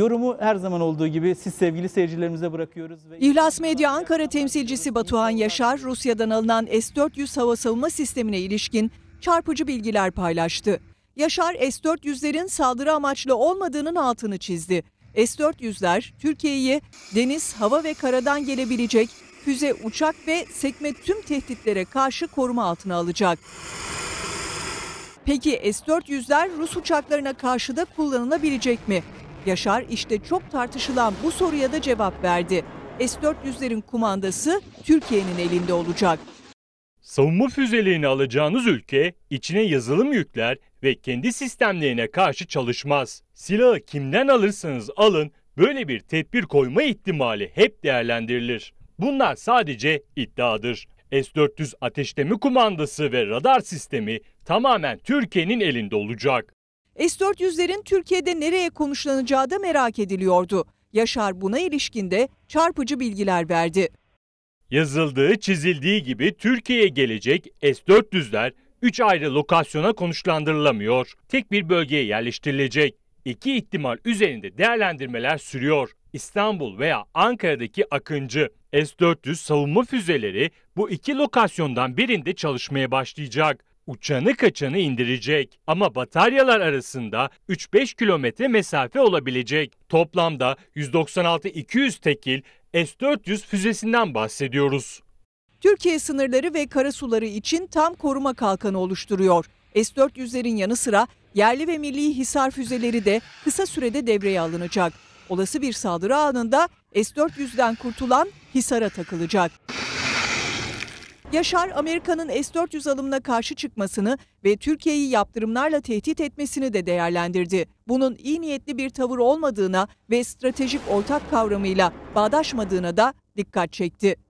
Yorumu her zaman olduğu gibi siz sevgili seyircilerimize bırakıyoruz. İhlas Medya Ankara temsilcisi Batuhan Yaşar, Rusya'dan alınan S-400 hava savunma sistemine ilişkin çarpıcı bilgiler paylaştı. Yaşar S-400'lerin saldırı amaçlı olmadığının altını çizdi. S-400'ler Türkiye'yi deniz, hava ve karadan gelebilecek füze, uçak ve sekme tüm tehditlere karşı koruma altına alacak. Peki S-400'ler Rus uçaklarına karşı da kullanılabilecek mi? Yaşar işte çok tartışılan bu soruya da cevap verdi. S-400'lerin kumandası Türkiye'nin elinde olacak. Savunma füzelerini alacağınız ülke içine yazılım yükler ve kendi sistemlerine karşı çalışmaz. Silahı kimden alırsanız alın böyle bir tedbir koyma ihtimali hep değerlendirilir. Bunlar sadece iddiadır. S-400 ateşleme kumandası ve radar sistemi tamamen Türkiye'nin elinde olacak. S-400'lerin Türkiye'de nereye konuşlanacağı da merak ediliyordu. Yaşar buna ilişkinde çarpıcı bilgiler verdi. Yazıldığı çizildiği gibi Türkiye'ye gelecek S-400'ler 3 ayrı lokasyona konuşlandırılamıyor. Tek bir bölgeye yerleştirilecek. İki ihtimal üzerinde değerlendirmeler sürüyor. İstanbul veya Ankara'daki Akıncı S-400 savunma füzeleri bu iki lokasyondan birinde çalışmaya başlayacak uçanı kaçanı indirecek. Ama bataryalar arasında 3-5 kilometre mesafe olabilecek. Toplamda 196-200 tekil S-400 füzesinden bahsediyoruz. Türkiye sınırları ve karasuları için tam koruma kalkanı oluşturuyor. S-400'lerin yanı sıra yerli ve milli hisar füzeleri de kısa sürede devreye alınacak. Olası bir saldırı anında S-400'den kurtulan hisara takılacak. Yaşar Amerika'nın S-400 alımına karşı çıkmasını ve Türkiye'yi yaptırımlarla tehdit etmesini de değerlendirdi. Bunun iyi niyetli bir tavır olmadığına ve stratejik ortak kavramıyla bağdaşmadığına da dikkat çekti.